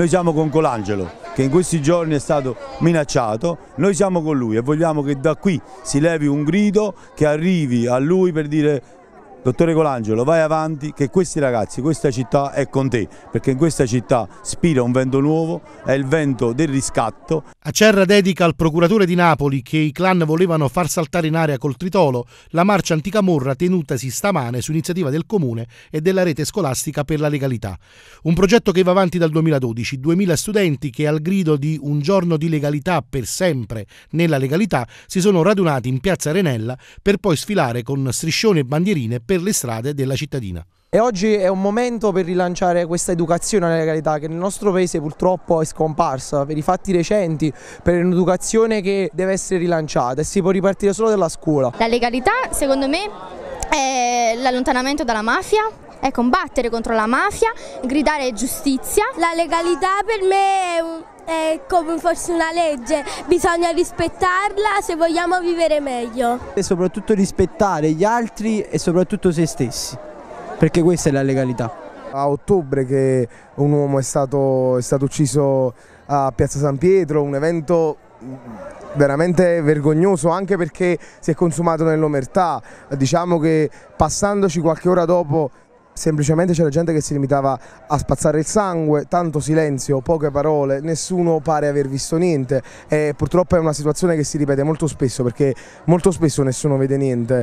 Noi siamo con Colangelo che in questi giorni è stato minacciato, noi siamo con lui e vogliamo che da qui si levi un grido che arrivi a lui per dire Dottore Colangelo, vai avanti che questi ragazzi, questa città è con te, perché in questa città spira un vento nuovo, è il vento del riscatto. Acerra dedica al procuratore di Napoli che i clan volevano far saltare in aria col tritolo la marcia anticamorra tenutasi stamane su iniziativa del comune e della rete scolastica per la legalità. Un progetto che va avanti dal 2012, 2000 studenti che al grido di un giorno di legalità per sempre nella legalità si sono radunati in piazza Renella per poi sfilare con striscioni e bandierine per le strade della cittadina. E oggi è un momento per rilanciare questa educazione alla legalità che nel nostro paese purtroppo è scomparsa per i fatti recenti, per un'educazione che deve essere rilanciata e si può ripartire solo dalla scuola. La legalità secondo me è l'allontanamento dalla mafia, è combattere contro la mafia, gridare giustizia. La legalità per me è un è come fosse una legge, bisogna rispettarla se vogliamo vivere meglio. E soprattutto rispettare gli altri e soprattutto se stessi, perché questa è la legalità. A ottobre che un uomo è stato, è stato ucciso a Piazza San Pietro, un evento veramente vergognoso anche perché si è consumato nell'omertà, diciamo che passandoci qualche ora dopo semplicemente c'era gente che si limitava a spazzare il sangue, tanto silenzio, poche parole, nessuno pare aver visto niente e purtroppo è una situazione che si ripete molto spesso perché molto spesso nessuno vede niente.